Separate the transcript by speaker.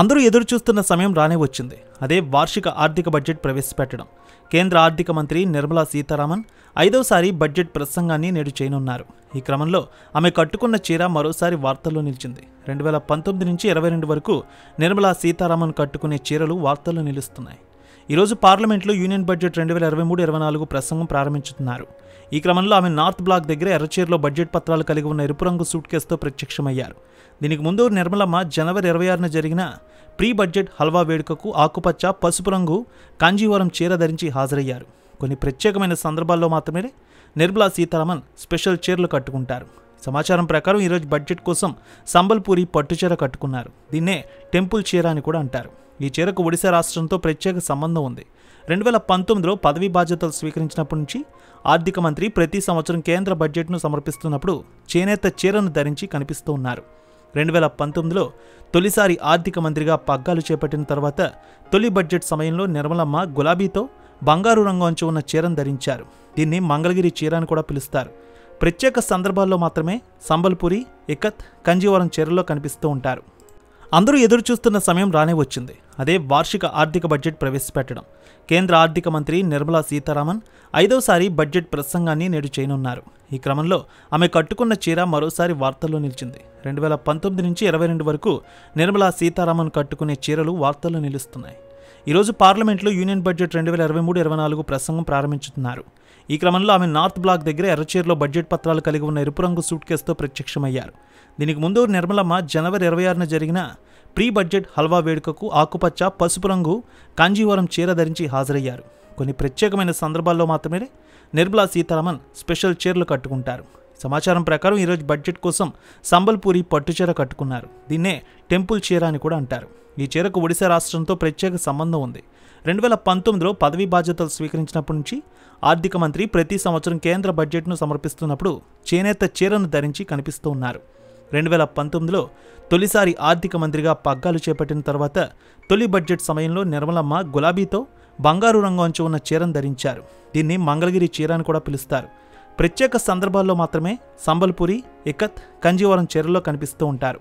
Speaker 1: అందరూ ఎదురుచూస్తున్న సమయం రానే వచ్చింది అదే వార్షిక ఆర్థిక బడ్జెట్ ప్రవేశపెట్టడం కేంద్ర ఆర్థిక మంత్రి నిర్మలా సీతారామన్ ఐదవసారి బడ్జెట్ ప్రసంగాన్ని నేడు చేయనున్నారు ఈ క్రమంలో ఆమె కట్టుకున్న చీర మరోసారి వార్తల్లో నిలిచింది రెండు వేల పంతొమ్మిది నుంచి ఇరవై రెండు వరకు నిర్మలా సీతారామన్ కట్టుకునే చీరలు వార్తల్లో నిలుస్తున్నాయి ఈరోజు పార్లమెంట్లో యూనియన్ బడ్జెట్ రెండు వేల ఇరవై మూడు ఇరవై నాలుగు ప్రసంగం ప్రారంభించుతున్నారు ఈ క్రమంలో ఆమె నార్త్ బ్లాక్ దగ్గర ఎర్రచీరలో బడ్జెట్ పత్రాలు కలిగి ఉన్న ఎరుపు రంగు సూట్ కేసుతో ప్రత్యక్షమయ్యారు దీనికి ముందు నిర్మలమ్మ జనవరి ఇరవై ఆరున జరిగిన ప్రీ బడ్జెట్ హల్వా వేడుకకు ఆకుపచ్చ పసుపు రంగు కాంజీవరం చీర ధరించి హాజరయ్యారు కొన్ని ప్రత్యేకమైన సందర్భాల్లో మాత్రమే నిర్మలా సీతారామన్ స్పెషల్ చీరలు కట్టుకుంటారు సమాచారం ప్రకారం ఈరోజు బడ్జెట్ కోసం సంబల్పూరి పట్టుచీర కట్టుకున్నారు దీన్నే టెంపుల్ చీర అని కూడా అంటారు ఈ చీరకు ఒడిశా రాష్ట్రంతో ప్రత్యేక సంబంధం ఉంది రెండు వేల పంతొమ్మిదిలో పదవీ బాధ్యతలు స్వీకరించినప్పటి నుంచి ఆర్థిక మంత్రి ప్రతి సంవత్సరం కేంద్ర బడ్జెట్ను సమర్పిస్తున్నప్పుడు చేనేత చీరను ధరించి కనిపిస్తూ ఉన్నారు రెండు వేల పంతొమ్మిదిలో తొలిసారి ఆర్థిక మంత్రిగా పగ్గాలు చేపట్టిన తర్వాత తొలి బడ్జెట్ సమయంలో నిర్మలమ్మ గులాబీతో బంగారు రంగు అంచు ఉన్న చీరను ధరించారు దీన్ని మంగళగిరి చీర అని కూడా పిలుస్తారు ప్రత్యేక సందర్భాల్లో మాత్రమే సంబల్పూరి ఇకత్ కంజీవరం చీరల్లో కనిపిస్తూ ఉంటారు అందరూ ఎదురు చూస్తున్న సమయం రానే వచ్చింది అదే వార్షిక ఆర్థిక బడ్జెట్ ప్రవేశపెట్టడం కేంద్ర ఆర్థిక మంత్రి నిర్మలా సీతారామన్ ఐదోసారి బడ్జెట్ ప్రసంగాన్ని నేడు చేయనున్నారు ఈ క్రమంలో ఆమె కట్టుకున్న చీర మరోసారి వార్తల్లో నిలిచింది రెండు వేల పంతొమ్మిది నుంచి ఇరవై రెండు వరకు నిర్మలా సీతారామన్ కట్టుకునే చీరలు వార్తల్లో నిలుస్తున్నాయి ఈరోజు పార్లమెంట్లో యూనియన్ బడ్జెట్ రెండు వేల ఇరవై మూడు ఇరవై నాలుగు ప్రసంగం ప్రారంభించుతున్నారు ఈ క్రమంలో ఆమె నార్త్ బ్లాక్ దగ్గర ఎర్రచీరలో బడ్జెట్ పత్రాలు కలిగి ఉన్న ఎరుపు రంగు సూట్ కేసుతో ప్రత్యక్షమయ్యారు దీనికి ముందు నిర్మలమ్మ జనవరి ఇరవై ఆరున జరిగిన ప్రీ బడ్జెట్ హల్వా వేడుకకు ఆకుపచ్చ పసుపు రంగు కాంజీవరం చీర ధరించి హాజరయ్యారు కొన్ని ప్రత్యేకమైన సందర్భాల్లో మాత్రమే నిర్మలా సీతారామన్ స్పెషల్ చీరలు కట్టుకుంటారు సమాచారం ప్రకారం ఈరోజు బడ్జెట్ కోసం సంబల్పూరి పట్టుచీర కట్టుకున్నారు దీన్నే టెంపుల్ చీర అని కూడా అంటారు ఈ చీరకు ఒడిశా రాష్ట్రంతో ప్రత్యేక సంబంధం ఉంది రెండు వేల పంతొమ్మిదిలో పదవీ బాధ్యతలు స్వీకరించినప్పటి నుంచి ఆర్థిక మంత్రి ప్రతి సంవత్సరం కేంద్ర బడ్జెట్ను సమర్పిస్తున్నప్పుడు చేనేత చీరను ధరించి కనిపిస్తూ ఉన్నారు రెండు వేల పంతొమ్మిదిలో తొలిసారి ఆర్థిక మంత్రిగా పగ్గాలు చేపట్టిన తర్వాత తొలి బడ్జెట్ సమయంలో నిర్మలమ్మ గులాబీతో బంగారు రంగు అంచు ఉన్న చీరను ధరించారు దీన్ని మంగళగిరి చీర అని కూడా పిలుస్తారు ప్రత్యేక సందర్భాల్లో మాత్రమే సంబల్పురి ఇకత్ కంజీవరం చీరల్లో కనిపిస్తూ ఉంటారు